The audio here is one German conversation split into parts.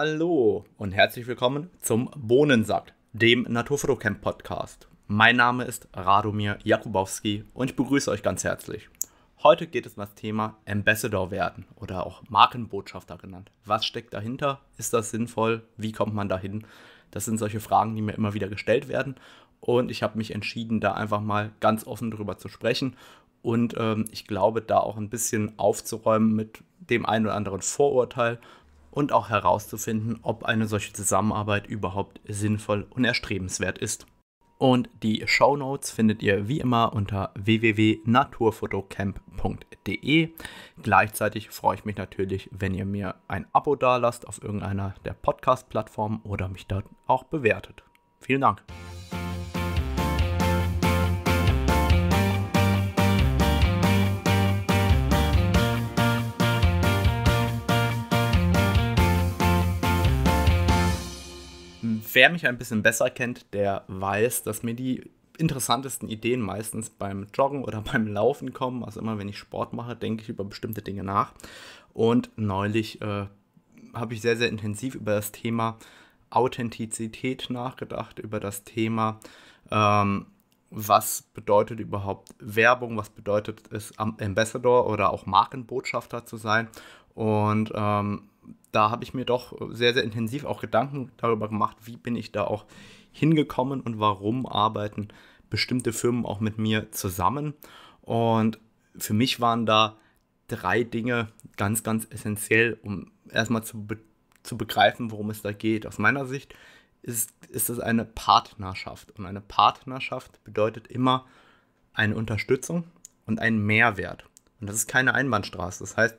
Hallo und herzlich willkommen zum Bohnensack, dem Naturfotocamp Podcast. Mein Name ist Radomir Jakubowski und ich begrüße euch ganz herzlich. Heute geht es um das Thema Ambassador werden oder auch Markenbotschafter genannt. Was steckt dahinter? Ist das sinnvoll? Wie kommt man dahin? Das sind solche Fragen, die mir immer wieder gestellt werden und ich habe mich entschieden, da einfach mal ganz offen drüber zu sprechen und ähm, ich glaube, da auch ein bisschen aufzuräumen mit dem einen oder anderen Vorurteil und auch herauszufinden, ob eine solche Zusammenarbeit überhaupt sinnvoll und erstrebenswert ist. Und die Show Notes findet ihr wie immer unter www.naturfotocamp.de. Gleichzeitig freue ich mich natürlich, wenn ihr mir ein Abo dalasst auf irgendeiner der Podcast-Plattformen oder mich dort auch bewertet. Vielen Dank. wer mich ein bisschen besser kennt, der weiß, dass mir die interessantesten Ideen meistens beim Joggen oder beim Laufen kommen. Also immer, wenn ich Sport mache, denke ich über bestimmte Dinge nach. Und neulich äh, habe ich sehr, sehr intensiv über das Thema Authentizität nachgedacht, über das Thema, ähm, was bedeutet überhaupt Werbung, was bedeutet es, Ambassador oder auch Markenbotschafter zu sein. Und ähm, da habe ich mir doch sehr, sehr intensiv auch Gedanken darüber gemacht, wie bin ich da auch hingekommen und warum arbeiten bestimmte Firmen auch mit mir zusammen. Und für mich waren da drei Dinge ganz, ganz essentiell, um erstmal zu, be zu begreifen, worum es da geht. Aus meiner Sicht ist, ist es eine Partnerschaft. Und eine Partnerschaft bedeutet immer eine Unterstützung und einen Mehrwert. Und das ist keine Einbahnstraße. Das heißt,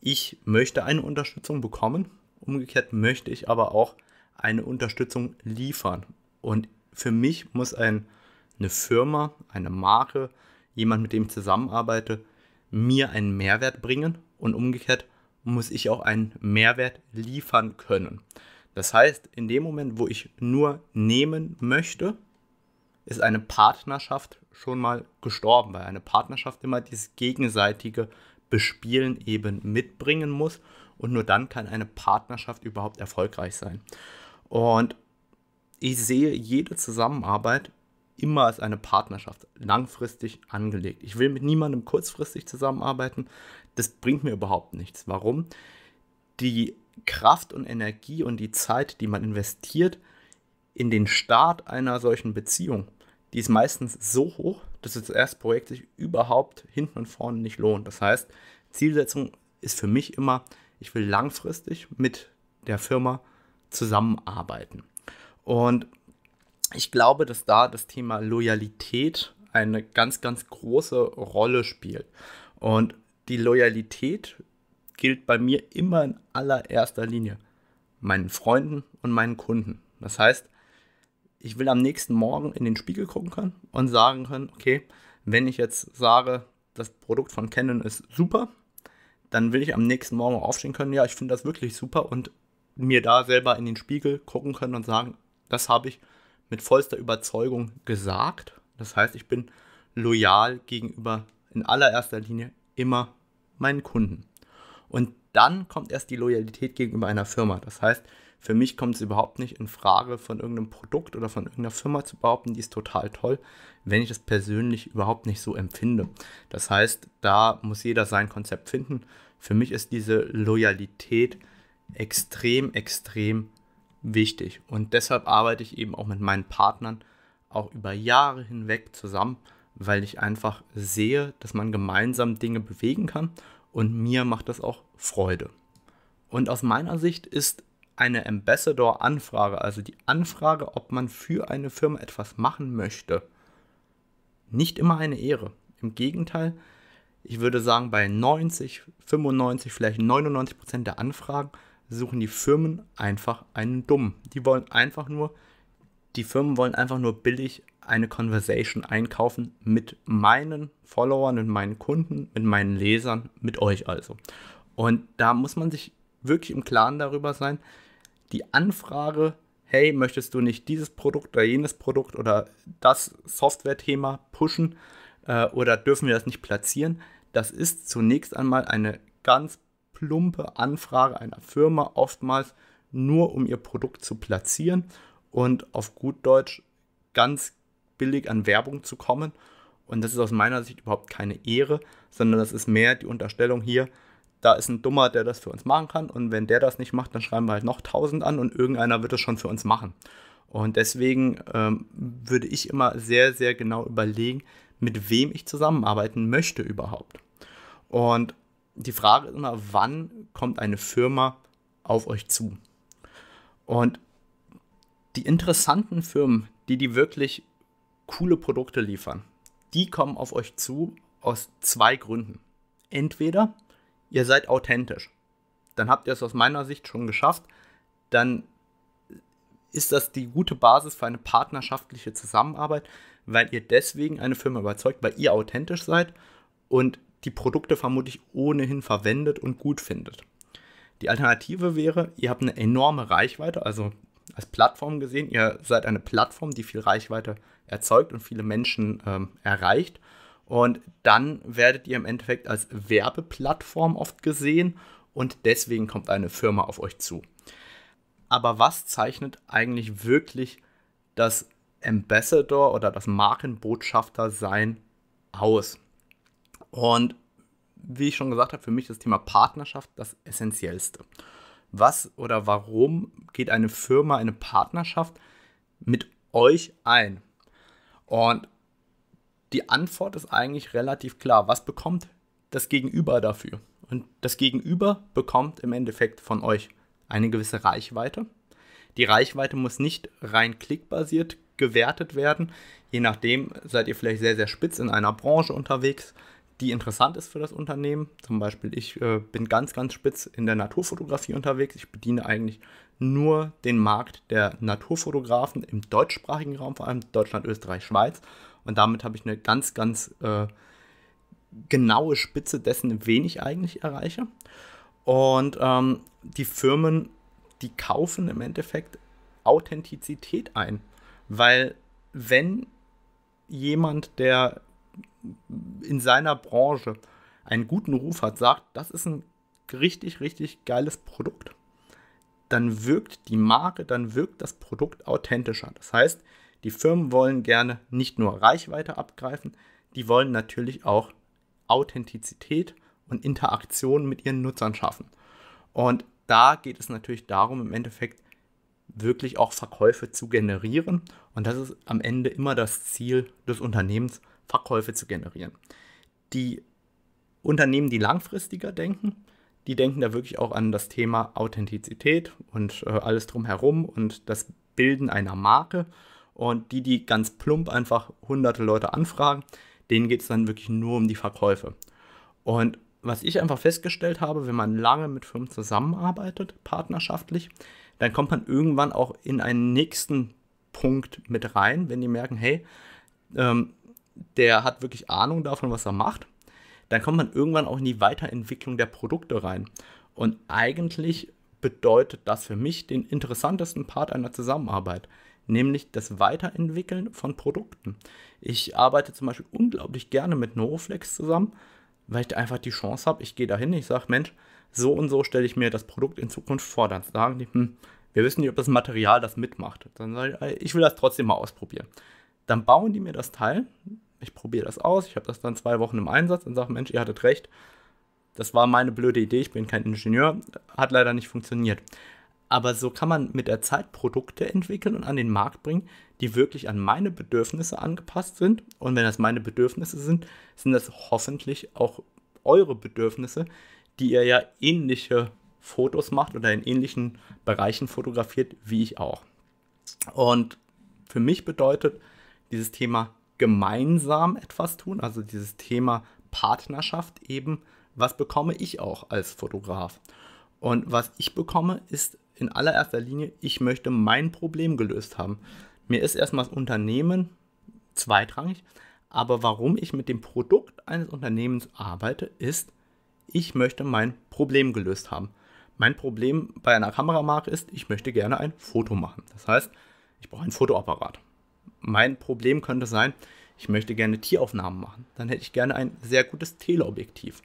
ich möchte eine Unterstützung bekommen, umgekehrt möchte ich aber auch eine Unterstützung liefern. Und für mich muss ein, eine Firma, eine Marke, jemand, mit dem ich zusammenarbeite, mir einen Mehrwert bringen und umgekehrt muss ich auch einen Mehrwert liefern können. Das heißt, in dem Moment, wo ich nur nehmen möchte, ist eine Partnerschaft schon mal gestorben, weil eine Partnerschaft immer dieses gegenseitige Bespielen eben mitbringen muss. Und nur dann kann eine Partnerschaft überhaupt erfolgreich sein. Und ich sehe jede Zusammenarbeit immer als eine Partnerschaft, langfristig angelegt. Ich will mit niemandem kurzfristig zusammenarbeiten. Das bringt mir überhaupt nichts. Warum? Die Kraft und Energie und die Zeit, die man investiert in den Start einer solchen Beziehung, die ist meistens so hoch, dass das erste Projekt sich überhaupt hinten und vorne nicht lohnt. Das heißt, Zielsetzung ist für mich immer, ich will langfristig mit der Firma zusammenarbeiten. Und ich glaube, dass da das Thema Loyalität eine ganz, ganz große Rolle spielt. Und die Loyalität gilt bei mir immer in allererster Linie meinen Freunden und meinen Kunden. Das heißt, ich will am nächsten Morgen in den Spiegel gucken können und sagen können, okay, wenn ich jetzt sage, das Produkt von Canon ist super, dann will ich am nächsten Morgen aufstehen können, ja, ich finde das wirklich super und mir da selber in den Spiegel gucken können und sagen, das habe ich mit vollster Überzeugung gesagt. Das heißt, ich bin loyal gegenüber in allererster Linie immer meinen Kunden. Und dann kommt erst die Loyalität gegenüber einer Firma. Das heißt, für mich kommt es überhaupt nicht in Frage, von irgendeinem Produkt oder von irgendeiner Firma zu behaupten, die ist total toll, wenn ich das persönlich überhaupt nicht so empfinde. Das heißt, da muss jeder sein Konzept finden. Für mich ist diese Loyalität extrem, extrem wichtig. Und deshalb arbeite ich eben auch mit meinen Partnern auch über Jahre hinweg zusammen, weil ich einfach sehe, dass man gemeinsam Dinge bewegen kann und mir macht das auch Freude. Und aus meiner Sicht ist eine Ambassador-Anfrage, also die Anfrage, ob man für eine Firma etwas machen möchte, nicht immer eine Ehre. Im Gegenteil, ich würde sagen, bei 90, 95, vielleicht 99 Prozent der Anfragen suchen die Firmen einfach einen Dummen. Die wollen einfach nur, die Firmen wollen einfach nur billig eine Conversation einkaufen mit meinen Followern, mit meinen Kunden, mit meinen Lesern, mit euch also. Und da muss man sich wirklich im Klaren darüber sein, die Anfrage, hey, möchtest du nicht dieses Produkt oder jenes Produkt oder das Software-Thema pushen äh, oder dürfen wir das nicht platzieren? Das ist zunächst einmal eine ganz plumpe Anfrage einer Firma, oftmals nur um ihr Produkt zu platzieren und auf gut Deutsch ganz billig an Werbung zu kommen. Und das ist aus meiner Sicht überhaupt keine Ehre, sondern das ist mehr die Unterstellung hier, da ist ein Dummer, der das für uns machen kann. Und wenn der das nicht macht, dann schreiben wir halt noch 1000 an und irgendeiner wird das schon für uns machen. Und deswegen ähm, würde ich immer sehr, sehr genau überlegen, mit wem ich zusammenarbeiten möchte überhaupt. Und die Frage ist immer, wann kommt eine Firma auf euch zu? Und die interessanten Firmen, die die wirklich coole Produkte liefern, die kommen auf euch zu aus zwei Gründen. Entweder ihr seid authentisch, dann habt ihr es aus meiner Sicht schon geschafft. Dann ist das die gute Basis für eine partnerschaftliche Zusammenarbeit, weil ihr deswegen eine Firma überzeugt, weil ihr authentisch seid und die Produkte vermutlich ohnehin verwendet und gut findet. Die Alternative wäre, ihr habt eine enorme Reichweite, also als Plattform gesehen, ihr seid eine Plattform, die viel Reichweite erzeugt und viele Menschen ähm, erreicht und dann werdet ihr im Endeffekt als Werbeplattform oft gesehen und deswegen kommt eine Firma auf euch zu. Aber was zeichnet eigentlich wirklich das Ambassador oder das Markenbotschafter sein aus? Und wie ich schon gesagt habe, für mich ist das Thema Partnerschaft das essentiellste. Was oder warum geht eine Firma eine Partnerschaft mit euch ein? Und die Antwort ist eigentlich relativ klar. Was bekommt das Gegenüber dafür? Und das Gegenüber bekommt im Endeffekt von euch eine gewisse Reichweite. Die Reichweite muss nicht rein klickbasiert gewertet werden. Je nachdem seid ihr vielleicht sehr, sehr spitz in einer Branche unterwegs, die interessant ist für das Unternehmen. Zum Beispiel, ich äh, bin ganz, ganz spitz in der Naturfotografie unterwegs. Ich bediene eigentlich nur den Markt der Naturfotografen im deutschsprachigen Raum, vor allem Deutschland, Österreich, Schweiz. Und damit habe ich eine ganz, ganz äh, genaue Spitze dessen, wen ich eigentlich erreiche. Und ähm, die Firmen, die kaufen im Endeffekt Authentizität ein. Weil wenn jemand, der in seiner Branche einen guten Ruf hat, sagt, das ist ein richtig, richtig geiles Produkt, dann wirkt die Marke, dann wirkt das Produkt authentischer. Das heißt, die Firmen wollen gerne nicht nur Reichweite abgreifen, die wollen natürlich auch Authentizität und Interaktion mit ihren Nutzern schaffen. Und da geht es natürlich darum, im Endeffekt wirklich auch Verkäufe zu generieren. Und das ist am Ende immer das Ziel des Unternehmens, Verkäufe zu generieren. Die Unternehmen, die langfristiger denken, die denken da wirklich auch an das Thema Authentizität und äh, alles drumherum und das Bilden einer Marke und die, die ganz plump einfach hunderte Leute anfragen, denen geht es dann wirklich nur um die Verkäufe. Und was ich einfach festgestellt habe, wenn man lange mit Firmen zusammenarbeitet, partnerschaftlich, dann kommt man irgendwann auch in einen nächsten Punkt mit rein, wenn die merken, hey, ähm, der hat wirklich Ahnung davon, was er macht, dann kommt man irgendwann auch in die Weiterentwicklung der Produkte rein. Und eigentlich bedeutet das für mich den interessantesten Part einer Zusammenarbeit nämlich das Weiterentwickeln von Produkten. Ich arbeite zum Beispiel unglaublich gerne mit Neuroflex zusammen, weil ich einfach die Chance habe, ich gehe dahin, ich sage, Mensch, so und so stelle ich mir das Produkt in Zukunft vor. Dann sagen die, hm, wir wissen nicht, ob das Material das mitmacht. Dann sage ich, äh, ich will das trotzdem mal ausprobieren. Dann bauen die mir das Teil, ich probiere das aus, ich habe das dann zwei Wochen im Einsatz und sage, Mensch, ihr hattet recht, das war meine blöde Idee, ich bin kein Ingenieur, hat leider nicht funktioniert. Aber so kann man mit der Zeit Produkte entwickeln und an den Markt bringen, die wirklich an meine Bedürfnisse angepasst sind. Und wenn das meine Bedürfnisse sind, sind das hoffentlich auch eure Bedürfnisse, die ihr ja ähnliche Fotos macht oder in ähnlichen Bereichen fotografiert, wie ich auch. Und für mich bedeutet dieses Thema gemeinsam etwas tun, also dieses Thema Partnerschaft eben, was bekomme ich auch als Fotograf? Und was ich bekomme, ist in allererster Linie, ich möchte mein Problem gelöst haben. Mir ist erstmal das Unternehmen zweitrangig, aber warum ich mit dem Produkt eines Unternehmens arbeite, ist, ich möchte mein Problem gelöst haben. Mein Problem bei einer Kameramarke ist, ich möchte gerne ein Foto machen. Das heißt, ich brauche einen Fotoapparat. Mein Problem könnte sein, ich möchte gerne Tieraufnahmen machen. Dann hätte ich gerne ein sehr gutes Teleobjektiv.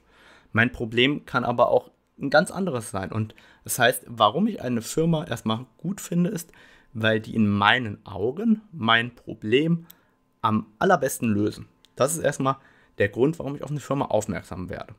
Mein Problem kann aber auch ein ganz anderes sein. Und das heißt, warum ich eine Firma erstmal gut finde, ist, weil die in meinen Augen mein Problem am allerbesten lösen. Das ist erstmal der Grund, warum ich auf eine Firma aufmerksam werde.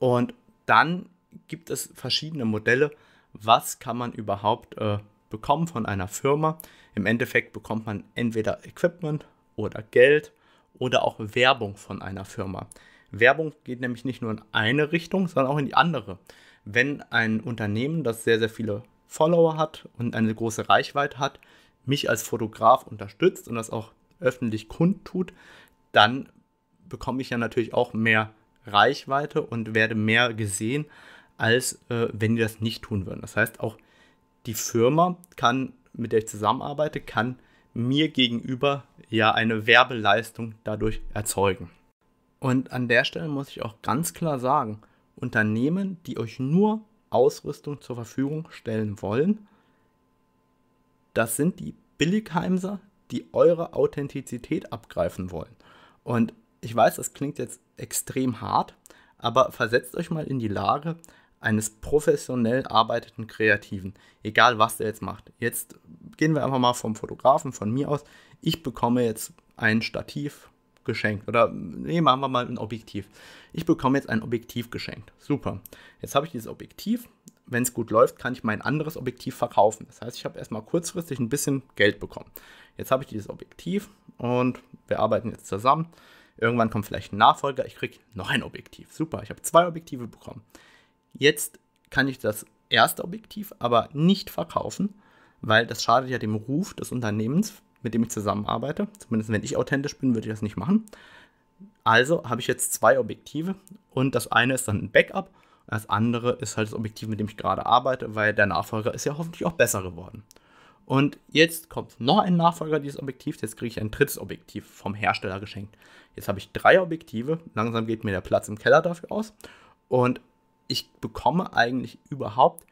Und dann gibt es verschiedene Modelle, was kann man überhaupt äh, bekommen von einer Firma. Im Endeffekt bekommt man entweder Equipment oder Geld oder auch Werbung von einer Firma. Werbung geht nämlich nicht nur in eine Richtung, sondern auch in die andere wenn ein Unternehmen, das sehr, sehr viele Follower hat und eine große Reichweite hat, mich als Fotograf unterstützt und das auch öffentlich kundtut, dann bekomme ich ja natürlich auch mehr Reichweite und werde mehr gesehen, als äh, wenn die das nicht tun würden. Das heißt, auch die Firma kann, mit der ich zusammenarbeite, kann mir gegenüber ja eine Werbeleistung dadurch erzeugen. Und an der Stelle muss ich auch ganz klar sagen, Unternehmen, die euch nur Ausrüstung zur Verfügung stellen wollen. Das sind die Billigheimser, die eure Authentizität abgreifen wollen. Und ich weiß, das klingt jetzt extrem hart, aber versetzt euch mal in die Lage eines professionell arbeitenden Kreativen, egal was der jetzt macht. Jetzt gehen wir einfach mal vom Fotografen, von mir aus. Ich bekomme jetzt ein Stativ geschenkt. Oder nee, machen wir mal ein Objektiv. Ich bekomme jetzt ein Objektiv geschenkt. Super. Jetzt habe ich dieses Objektiv. Wenn es gut läuft, kann ich mein anderes Objektiv verkaufen. Das heißt, ich habe erstmal kurzfristig ein bisschen Geld bekommen. Jetzt habe ich dieses Objektiv und wir arbeiten jetzt zusammen. Irgendwann kommt vielleicht ein Nachfolger. Ich kriege noch ein Objektiv. Super. Ich habe zwei Objektive bekommen. Jetzt kann ich das erste Objektiv aber nicht verkaufen, weil das schadet ja dem Ruf des Unternehmens mit dem ich zusammenarbeite. Zumindest wenn ich authentisch bin, würde ich das nicht machen. Also habe ich jetzt zwei Objektive und das eine ist dann ein Backup. Das andere ist halt das Objektiv, mit dem ich gerade arbeite, weil der Nachfolger ist ja hoffentlich auch besser geworden. Und jetzt kommt noch ein Nachfolger dieses Objektivs. Jetzt kriege ich ein drittes Objektiv vom Hersteller geschenkt. Jetzt habe ich drei Objektive. Langsam geht mir der Platz im Keller dafür aus. Und ich bekomme eigentlich überhaupt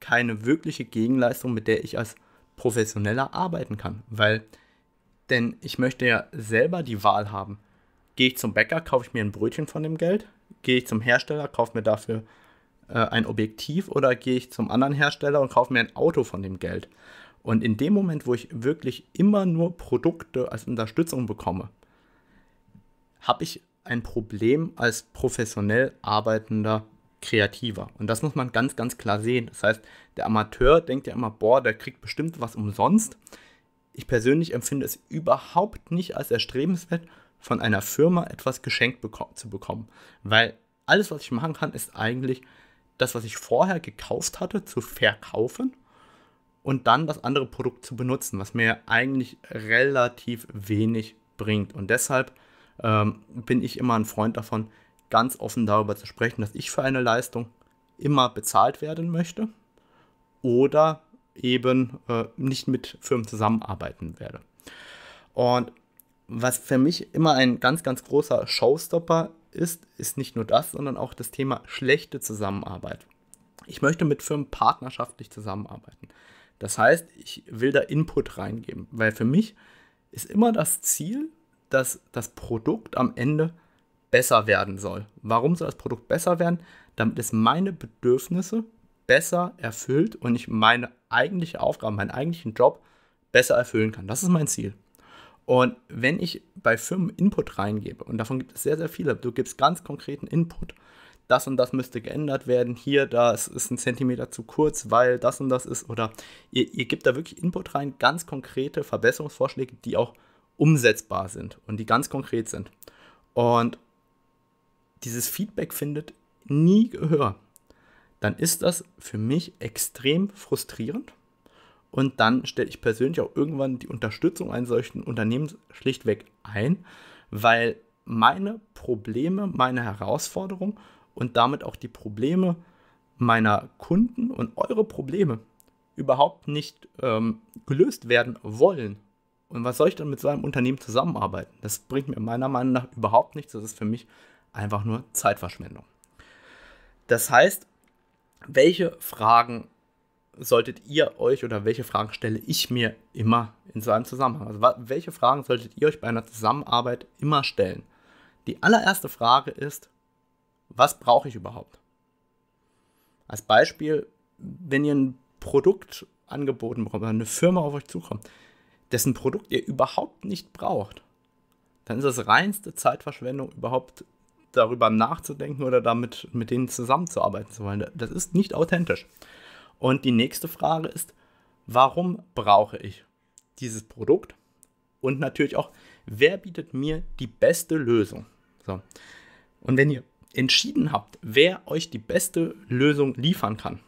keine wirkliche Gegenleistung, mit der ich als professioneller arbeiten kann. Weil, denn ich möchte ja selber die Wahl haben. Gehe ich zum Bäcker, kaufe ich mir ein Brötchen von dem Geld? Gehe ich zum Hersteller, kaufe mir dafür äh, ein Objektiv? Oder gehe ich zum anderen Hersteller und kaufe mir ein Auto von dem Geld? Und in dem Moment, wo ich wirklich immer nur Produkte als Unterstützung bekomme, habe ich ein Problem als professionell arbeitender kreativer. Und das muss man ganz, ganz klar sehen. Das heißt, der Amateur denkt ja immer, boah, der kriegt bestimmt was umsonst. Ich persönlich empfinde es überhaupt nicht als erstrebenswert, von einer Firma etwas geschenkt beko zu bekommen. Weil alles, was ich machen kann, ist eigentlich das, was ich vorher gekauft hatte, zu verkaufen und dann das andere Produkt zu benutzen, was mir eigentlich relativ wenig bringt. Und deshalb ähm, bin ich immer ein Freund davon, ganz offen darüber zu sprechen, dass ich für eine Leistung immer bezahlt werden möchte oder eben äh, nicht mit Firmen zusammenarbeiten werde. Und was für mich immer ein ganz, ganz großer Showstopper ist, ist nicht nur das, sondern auch das Thema schlechte Zusammenarbeit. Ich möchte mit Firmen partnerschaftlich zusammenarbeiten. Das heißt, ich will da Input reingeben, weil für mich ist immer das Ziel, dass das Produkt am Ende besser werden soll. Warum soll das Produkt besser werden? Damit es meine Bedürfnisse besser erfüllt und ich meine eigentliche Aufgabe, meinen eigentlichen Job besser erfüllen kann. Das ist mein Ziel. Und wenn ich bei Firmen Input reingebe, und davon gibt es sehr, sehr viele, du gibst ganz konkreten Input, das und das müsste geändert werden, hier, das ist ein Zentimeter zu kurz, weil das und das ist, oder ihr, ihr gebt da wirklich Input rein, ganz konkrete Verbesserungsvorschläge, die auch umsetzbar sind und die ganz konkret sind. Und dieses Feedback findet, nie Gehör, dann ist das für mich extrem frustrierend. Und dann stelle ich persönlich auch irgendwann die Unterstützung eines solchen Unternehmens schlichtweg ein, weil meine Probleme, meine Herausforderungen und damit auch die Probleme meiner Kunden und eure Probleme überhaupt nicht ähm, gelöst werden wollen. Und was soll ich dann mit so einem Unternehmen zusammenarbeiten? Das bringt mir meiner Meinung nach überhaupt nichts. Das ist für mich einfach nur Zeitverschwendung. Das heißt, welche Fragen solltet ihr euch oder welche Fragen stelle ich mir immer in so einem Zusammenhang? Also welche Fragen solltet ihr euch bei einer Zusammenarbeit immer stellen? Die allererste Frage ist, was brauche ich überhaupt? Als Beispiel, wenn ihr ein Produkt angeboten bekommt oder eine Firma auf euch zukommt, dessen Produkt ihr überhaupt nicht braucht, dann ist das reinste Zeitverschwendung überhaupt darüber nachzudenken oder damit mit denen zusammenzuarbeiten zu wollen. Das ist nicht authentisch. Und die nächste Frage ist, warum brauche ich dieses Produkt? Und natürlich auch, wer bietet mir die beste Lösung? So. Und wenn ihr entschieden habt, wer euch die beste Lösung liefern kann,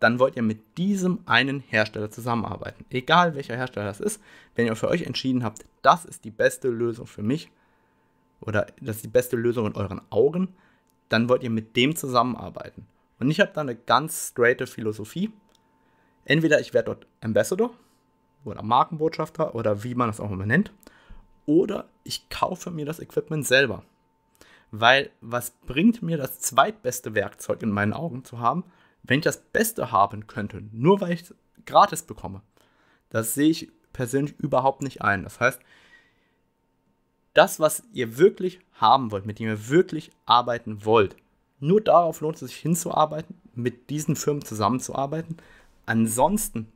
dann wollt ihr mit diesem einen Hersteller zusammenarbeiten. Egal welcher Hersteller das ist, wenn ihr für euch entschieden habt, das ist die beste Lösung für mich, oder das ist die beste Lösung in euren Augen, dann wollt ihr mit dem zusammenarbeiten. Und ich habe da eine ganz straighte Philosophie. Entweder ich werde dort Ambassador oder Markenbotschafter oder wie man das auch immer nennt, oder ich kaufe mir das Equipment selber. Weil was bringt mir das zweitbeste Werkzeug in meinen Augen zu haben, wenn ich das Beste haben könnte, nur weil ich es gratis bekomme? Das sehe ich persönlich überhaupt nicht ein. Das heißt, das, was ihr wirklich haben wollt, mit dem ihr wirklich arbeiten wollt. Nur darauf lohnt es sich hinzuarbeiten, mit diesen Firmen zusammenzuarbeiten. Ansonsten,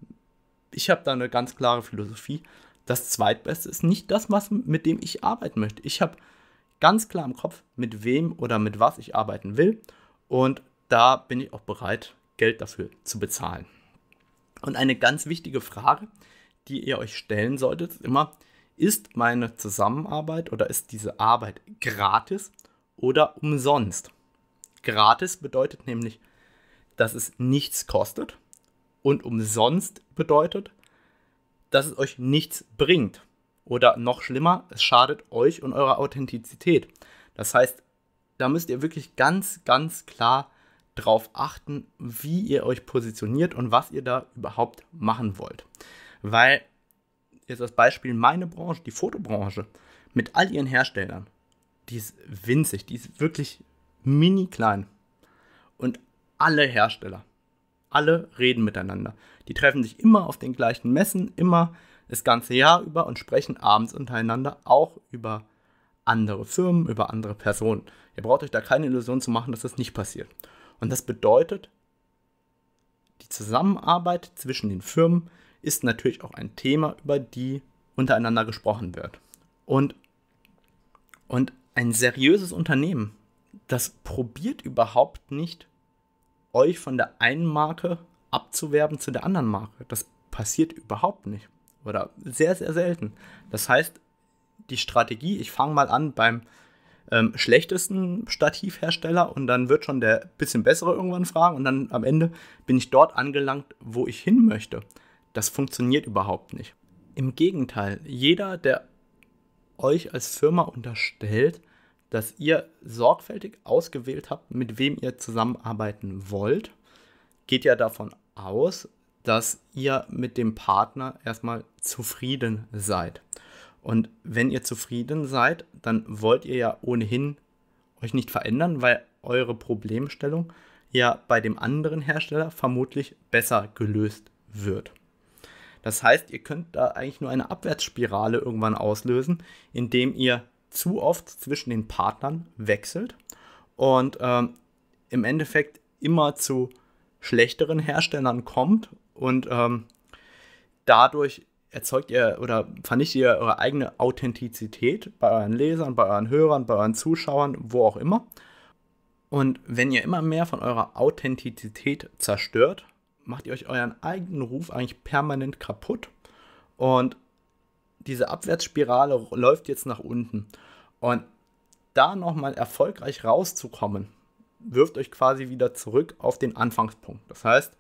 ich habe da eine ganz klare Philosophie, das Zweitbeste ist nicht das, was, mit dem ich arbeiten möchte. Ich habe ganz klar im Kopf, mit wem oder mit was ich arbeiten will und da bin ich auch bereit, Geld dafür zu bezahlen. Und eine ganz wichtige Frage, die ihr euch stellen solltet, ist immer, ist meine Zusammenarbeit oder ist diese Arbeit gratis oder umsonst? Gratis bedeutet nämlich, dass es nichts kostet und umsonst bedeutet, dass es euch nichts bringt. Oder noch schlimmer, es schadet euch und eurer Authentizität. Das heißt, da müsst ihr wirklich ganz, ganz klar darauf achten, wie ihr euch positioniert und was ihr da überhaupt machen wollt. Weil ist das Beispiel meine Branche, die Fotobranche, mit all ihren Herstellern. Die ist winzig, die ist wirklich mini klein. Und alle Hersteller, alle reden miteinander. Die treffen sich immer auf den gleichen Messen, immer das ganze Jahr über und sprechen abends untereinander auch über andere Firmen, über andere Personen. Ihr braucht euch da keine Illusion zu machen, dass das nicht passiert. Und das bedeutet, die Zusammenarbeit zwischen den Firmen ist natürlich auch ein Thema, über die untereinander gesprochen wird. Und, und ein seriöses Unternehmen, das probiert überhaupt nicht, euch von der einen Marke abzuwerben zu der anderen Marke. Das passiert überhaupt nicht oder sehr, sehr selten. Das heißt, die Strategie, ich fange mal an beim, ähm, schlechtesten Stativhersteller und dann wird schon der bisschen bessere irgendwann fragen und dann am Ende bin ich dort angelangt, wo ich hin möchte. Das funktioniert überhaupt nicht. Im Gegenteil, jeder, der euch als Firma unterstellt, dass ihr sorgfältig ausgewählt habt, mit wem ihr zusammenarbeiten wollt, geht ja davon aus, dass ihr mit dem Partner erstmal zufrieden seid. Und wenn ihr zufrieden seid, dann wollt ihr ja ohnehin euch nicht verändern, weil eure Problemstellung ja bei dem anderen Hersteller vermutlich besser gelöst wird. Das heißt, ihr könnt da eigentlich nur eine Abwärtsspirale irgendwann auslösen, indem ihr zu oft zwischen den Partnern wechselt und ähm, im Endeffekt immer zu schlechteren Herstellern kommt und ähm, dadurch erzeugt ihr oder vernichtet ihr eure eigene Authentizität bei euren Lesern, bei euren Hörern, bei euren Zuschauern, wo auch immer. Und wenn ihr immer mehr von eurer Authentizität zerstört, macht ihr euch euren eigenen Ruf eigentlich permanent kaputt. Und diese Abwärtsspirale läuft jetzt nach unten. Und da nochmal erfolgreich rauszukommen, wirft euch quasi wieder zurück auf den Anfangspunkt. Das heißt,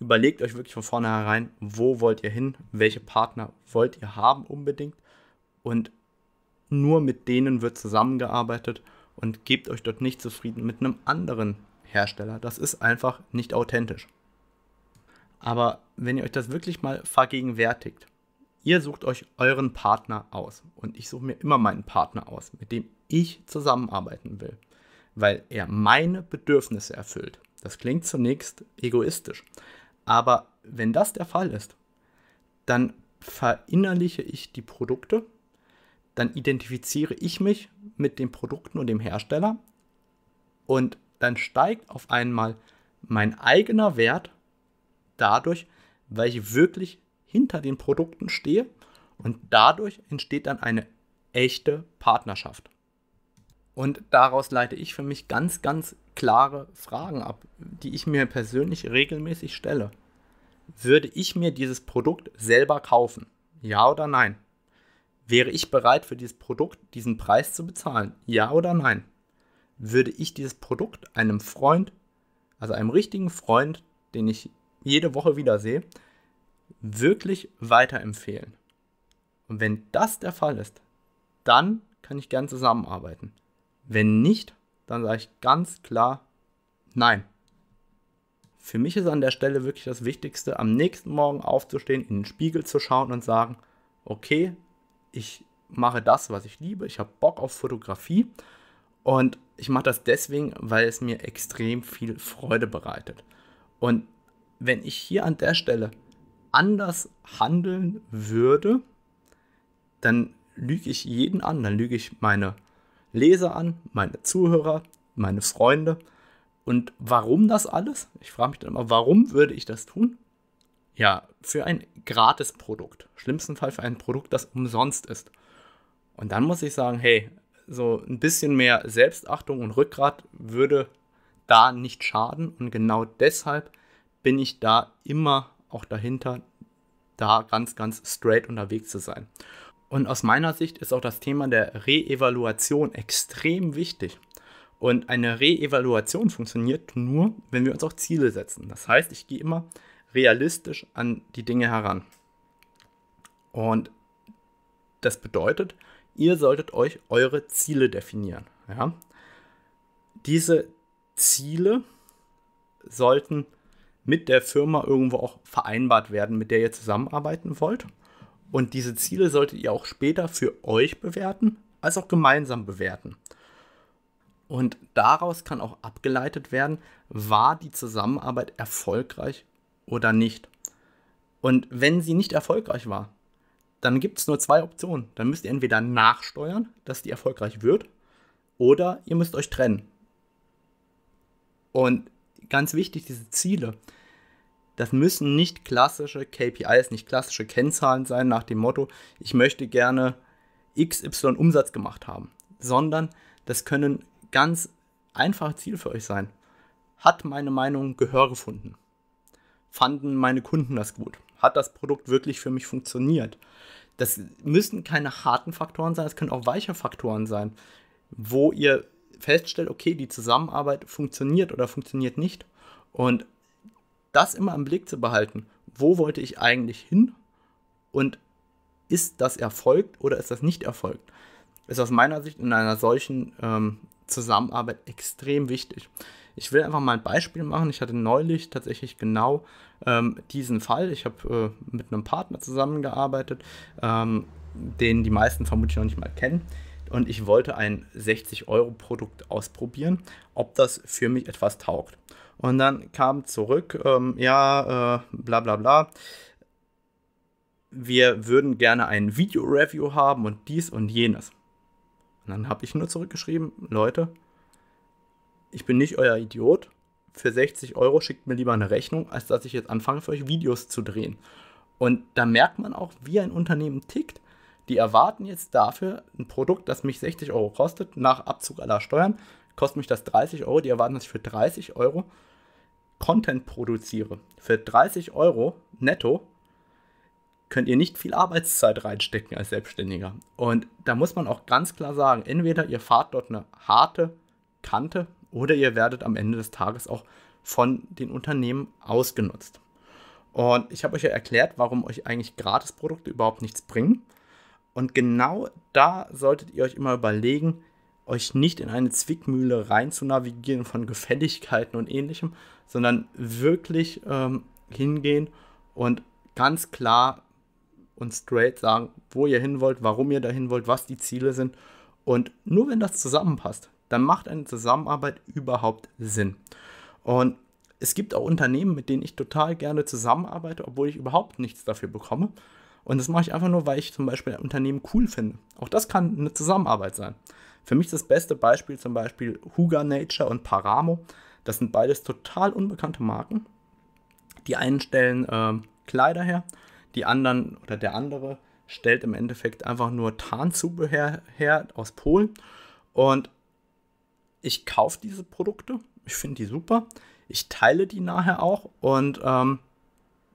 überlegt euch wirklich von vornherein, wo wollt ihr hin, welche Partner wollt ihr haben unbedingt und nur mit denen wird zusammengearbeitet und gebt euch dort nicht zufrieden mit einem anderen Hersteller. Das ist einfach nicht authentisch. Aber wenn ihr euch das wirklich mal vergegenwärtigt, ihr sucht euch euren Partner aus und ich suche mir immer meinen Partner aus, mit dem ich zusammenarbeiten will, weil er meine Bedürfnisse erfüllt. Das klingt zunächst egoistisch, aber wenn das der Fall ist, dann verinnerliche ich die Produkte, dann identifiziere ich mich mit den Produkten und dem Hersteller und dann steigt auf einmal mein eigener Wert dadurch, weil ich wirklich hinter den Produkten stehe und dadurch entsteht dann eine echte Partnerschaft. Und daraus leite ich für mich ganz, ganz klare Fragen ab, die ich mir persönlich regelmäßig stelle. Würde ich mir dieses Produkt selber kaufen? Ja oder nein? Wäre ich bereit für dieses Produkt diesen Preis zu bezahlen? Ja oder nein? Würde ich dieses Produkt einem Freund, also einem richtigen Freund, den ich jede Woche wiedersehe, wirklich weiterempfehlen? Und wenn das der Fall ist, dann kann ich gern zusammenarbeiten. Wenn nicht, dann sage ich ganz klar nein. Für mich ist an der Stelle wirklich das Wichtigste, am nächsten Morgen aufzustehen, in den Spiegel zu schauen und sagen, okay, ich mache das, was ich liebe, ich habe Bock auf Fotografie und ich mache das deswegen, weil es mir extrem viel Freude bereitet. Und wenn ich hier an der Stelle anders handeln würde, dann lüge ich jeden an, dann lüge ich meine Leser an, meine Zuhörer, meine Freunde. Und warum das alles? Ich frage mich dann immer, warum würde ich das tun? Ja, für ein gratis Produkt. Schlimmsten Fall für ein Produkt, das umsonst ist. Und dann muss ich sagen, hey, so ein bisschen mehr Selbstachtung und Rückgrat würde da nicht schaden. Und genau deshalb bin ich da immer auch dahinter, da ganz, ganz straight unterwegs zu sein. Und aus meiner Sicht ist auch das Thema der Reevaluation extrem wichtig. Und eine Reevaluation funktioniert nur, wenn wir uns auch Ziele setzen. Das heißt, ich gehe immer realistisch an die Dinge heran. Und das bedeutet, ihr solltet euch eure Ziele definieren. Ja? Diese Ziele sollten mit der Firma irgendwo auch vereinbart werden, mit der ihr zusammenarbeiten wollt. Und diese Ziele solltet ihr auch später für euch bewerten, als auch gemeinsam bewerten. Und daraus kann auch abgeleitet werden, war die Zusammenarbeit erfolgreich oder nicht. Und wenn sie nicht erfolgreich war, dann gibt es nur zwei Optionen. Dann müsst ihr entweder nachsteuern, dass die erfolgreich wird, oder ihr müsst euch trennen. Und ganz wichtig, diese Ziele, das müssen nicht klassische KPIs, nicht klassische Kennzahlen sein nach dem Motto, ich möchte gerne XY Umsatz gemacht haben, sondern das können ganz einfache Ziele für euch sein. Hat meine Meinung Gehör gefunden? Fanden meine Kunden das gut? Hat das Produkt wirklich für mich funktioniert? Das müssen keine harten Faktoren sein, es können auch weiche Faktoren sein, wo ihr feststellt, okay, die Zusammenarbeit funktioniert oder funktioniert nicht. Und das immer im Blick zu behalten, wo wollte ich eigentlich hin und ist das erfolgt oder ist das nicht erfolgt, ist aus meiner Sicht in einer solchen ähm, Zusammenarbeit extrem wichtig. Ich will einfach mal ein Beispiel machen. Ich hatte neulich tatsächlich genau ähm, diesen Fall. Ich habe äh, mit einem Partner zusammengearbeitet, ähm, den die meisten vermutlich noch nicht mal kennen und ich wollte ein 60-Euro-Produkt ausprobieren, ob das für mich etwas taugt. Und dann kam zurück, ähm, ja, äh, bla bla bla. Wir würden gerne ein Video-Review haben und dies und jenes. Und dann habe ich nur zurückgeschrieben, Leute, ich bin nicht euer Idiot. Für 60 Euro schickt mir lieber eine Rechnung, als dass ich jetzt anfange, für euch Videos zu drehen. Und da merkt man auch, wie ein Unternehmen tickt. Die erwarten jetzt dafür ein Produkt, das mich 60 Euro kostet, nach Abzug aller Steuern, kostet mich das 30 Euro. Die erwarten, dass ich für 30 Euro Content produziere. Für 30 Euro netto könnt ihr nicht viel Arbeitszeit reinstecken als Selbstständiger. Und da muss man auch ganz klar sagen, entweder ihr fahrt dort eine harte Kante oder ihr werdet am Ende des Tages auch von den Unternehmen ausgenutzt. Und ich habe euch ja erklärt, warum euch eigentlich Gratisprodukte überhaupt nichts bringen. Und genau da solltet ihr euch immer überlegen, euch nicht in eine Zwickmühle rein zu navigieren von Gefälligkeiten und ähnlichem, sondern wirklich ähm, hingehen und ganz klar und straight sagen, wo ihr hin wollt, warum ihr dahin wollt, was die Ziele sind. Und nur wenn das zusammenpasst, dann macht eine Zusammenarbeit überhaupt Sinn. Und es gibt auch Unternehmen, mit denen ich total gerne zusammenarbeite, obwohl ich überhaupt nichts dafür bekomme. Und das mache ich einfach nur, weil ich zum Beispiel ein Unternehmen cool finde. Auch das kann eine Zusammenarbeit sein. Für mich das beste Beispiel zum Beispiel Huga Nature und Paramo. Das sind beides total unbekannte Marken. Die einen stellen äh, Kleider her, die anderen oder der andere stellt im Endeffekt einfach nur Tarnzubehör her aus Polen. Und ich kaufe diese Produkte, ich finde die super, ich teile die nachher auch und ähm,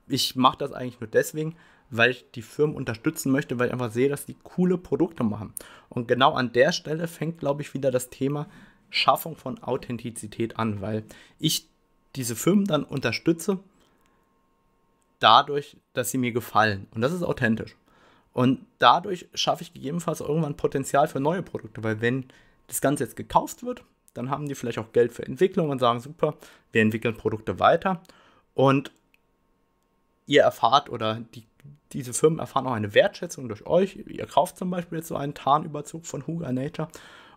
ich mache das eigentlich nur deswegen, weil ich die Firmen unterstützen möchte, weil ich einfach sehe, dass die coole Produkte machen. Und genau an der Stelle fängt, glaube ich, wieder das Thema Schaffung von Authentizität an, weil ich diese Firmen dann unterstütze dadurch, dass sie mir gefallen. Und das ist authentisch. Und dadurch schaffe ich gegebenenfalls irgendwann Potenzial für neue Produkte, weil wenn das Ganze jetzt gekauft wird, dann haben die vielleicht auch Geld für Entwicklung und sagen, super, wir entwickeln Produkte weiter. Und ihr erfahrt oder die diese Firmen erfahren auch eine Wertschätzung durch euch. Ihr kauft zum Beispiel jetzt so einen Tarnüberzug von Huga Nature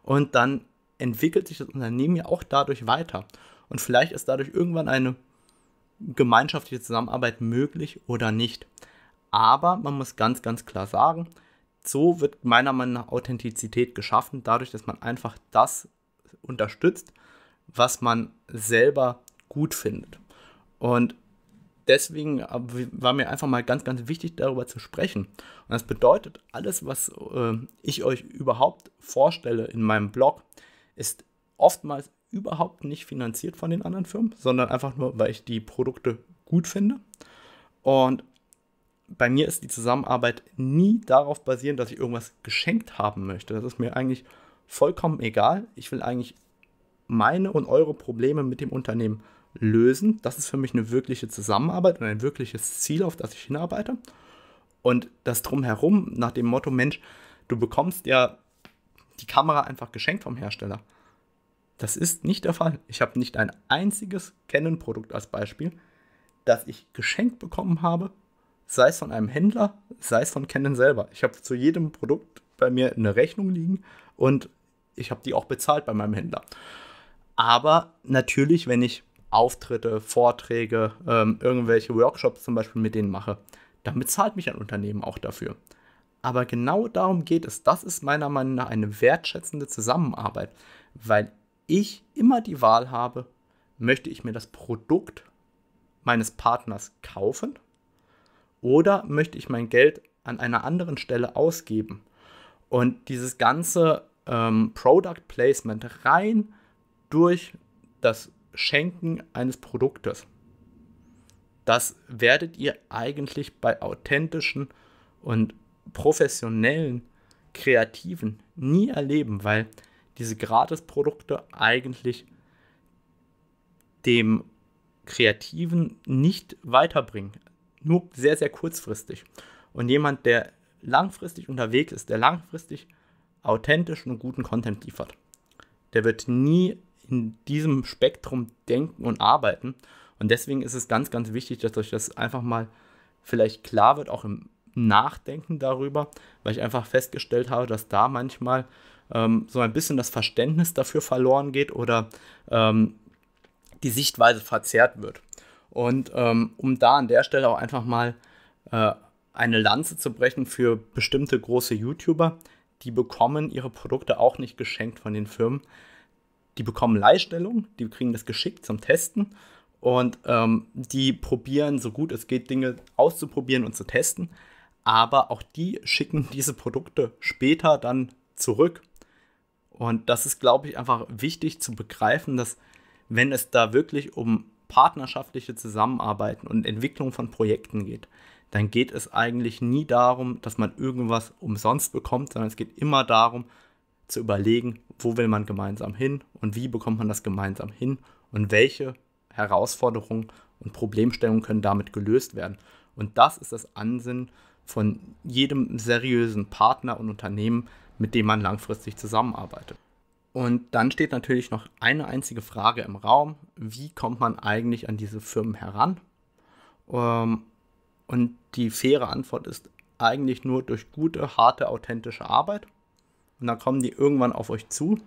und dann entwickelt sich das Unternehmen ja auch dadurch weiter. Und vielleicht ist dadurch irgendwann eine gemeinschaftliche Zusammenarbeit möglich oder nicht. Aber man muss ganz, ganz klar sagen, so wird meiner Meinung nach Authentizität geschaffen, dadurch, dass man einfach das unterstützt, was man selber gut findet. Und deswegen äh, war mir einfach mal ganz, ganz wichtig, darüber zu sprechen. Und das bedeutet, alles, was äh, ich euch überhaupt vorstelle in meinem Blog, ist oftmals überhaupt nicht finanziert von den anderen Firmen, sondern einfach nur, weil ich die Produkte gut finde. Und bei mir ist die Zusammenarbeit nie darauf basierend, dass ich irgendwas geschenkt haben möchte. Das ist mir eigentlich vollkommen egal. Ich will eigentlich meine und eure Probleme mit dem Unternehmen lösen. Das ist für mich eine wirkliche Zusammenarbeit und ein wirkliches Ziel, auf das ich hinarbeite. Und das drumherum, nach dem Motto, Mensch, du bekommst ja die Kamera einfach geschenkt vom Hersteller. Das ist nicht der Fall. Ich habe nicht ein einziges Canon-Produkt als Beispiel, das ich geschenkt bekommen habe, sei es von einem Händler, sei es von Canon selber. Ich habe zu jedem Produkt bei mir eine Rechnung liegen und ich habe die auch bezahlt bei meinem Händler. Aber natürlich, wenn ich Auftritte, Vorträge, ähm, irgendwelche Workshops zum Beispiel mit denen mache, dann bezahlt mich ein Unternehmen auch dafür. Aber genau darum geht es. Das ist meiner Meinung nach eine wertschätzende Zusammenarbeit, weil ich immer die Wahl habe, möchte ich mir das Produkt meines Partners kaufen oder möchte ich mein Geld an einer anderen Stelle ausgeben. Und dieses ganze ähm, Product Placement rein durch das Schenken eines Produktes. Das werdet ihr eigentlich bei authentischen und professionellen Kreativen nie erleben, weil diese Gratisprodukte eigentlich dem Kreativen nicht weiterbringen. Nur sehr, sehr kurzfristig. Und jemand, der langfristig unterwegs ist, der langfristig authentischen und guten Content liefert, der wird nie in diesem Spektrum denken und arbeiten. Und deswegen ist es ganz, ganz wichtig, dass euch das einfach mal vielleicht klar wird, auch im Nachdenken darüber, weil ich einfach festgestellt habe, dass da manchmal ähm, so ein bisschen das Verständnis dafür verloren geht oder ähm, die Sichtweise verzerrt wird. Und ähm, um da an der Stelle auch einfach mal äh, eine Lanze zu brechen für bestimmte große YouTuber, die bekommen ihre Produkte auch nicht geschenkt von den Firmen die bekommen Leihstellung, die kriegen das geschickt zum Testen und ähm, die probieren so gut es geht, Dinge auszuprobieren und zu testen. Aber auch die schicken diese Produkte später dann zurück. Und das ist, glaube ich, einfach wichtig zu begreifen, dass wenn es da wirklich um partnerschaftliche Zusammenarbeiten und Entwicklung von Projekten geht, dann geht es eigentlich nie darum, dass man irgendwas umsonst bekommt, sondern es geht immer darum, zu überlegen, wo will man gemeinsam hin und wie bekommt man das gemeinsam hin und welche Herausforderungen und Problemstellungen können damit gelöst werden. Und das ist das Ansinnen von jedem seriösen Partner und Unternehmen, mit dem man langfristig zusammenarbeitet. Und dann steht natürlich noch eine einzige Frage im Raum, wie kommt man eigentlich an diese Firmen heran? Ähm, und die faire Antwort ist eigentlich nur durch gute, harte, authentische Arbeit und dann kommen die irgendwann auf euch zu.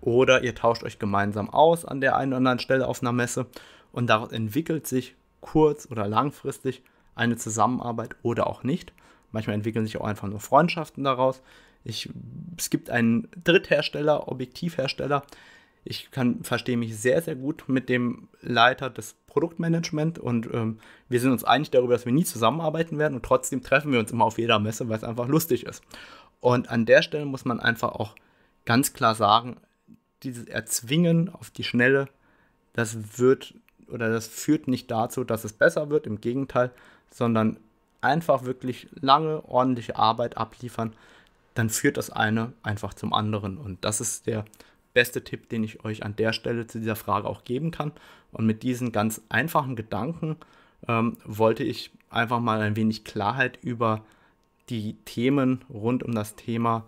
Oder ihr tauscht euch gemeinsam aus an der einen oder anderen Stelle auf einer Messe und daraus entwickelt sich kurz- oder langfristig eine Zusammenarbeit oder auch nicht. Manchmal entwickeln sich auch einfach nur Freundschaften daraus. Ich, es gibt einen Dritthersteller, Objektivhersteller. Ich kann, verstehe mich sehr, sehr gut mit dem Leiter des Produktmanagements und ähm, wir sind uns einig darüber, dass wir nie zusammenarbeiten werden und trotzdem treffen wir uns immer auf jeder Messe, weil es einfach lustig ist. Und an der Stelle muss man einfach auch ganz klar sagen, dieses Erzwingen auf die Schnelle, das wird oder das führt nicht dazu, dass es besser wird, im Gegenteil, sondern einfach wirklich lange, ordentliche Arbeit abliefern, dann führt das eine einfach zum anderen. Und das ist der beste Tipp, den ich euch an der Stelle zu dieser Frage auch geben kann. Und mit diesen ganz einfachen Gedanken ähm, wollte ich einfach mal ein wenig Klarheit über die Themen rund um das Thema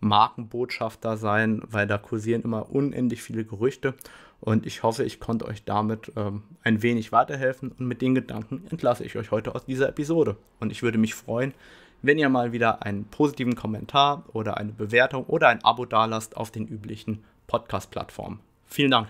Markenbotschafter sein, weil da kursieren immer unendlich viele Gerüchte. Und ich hoffe, ich konnte euch damit ähm, ein wenig weiterhelfen. Und mit den Gedanken entlasse ich euch heute aus dieser Episode. Und ich würde mich freuen, wenn ihr mal wieder einen positiven Kommentar oder eine Bewertung oder ein Abo dalasst auf den üblichen Podcast-Plattformen. Vielen Dank.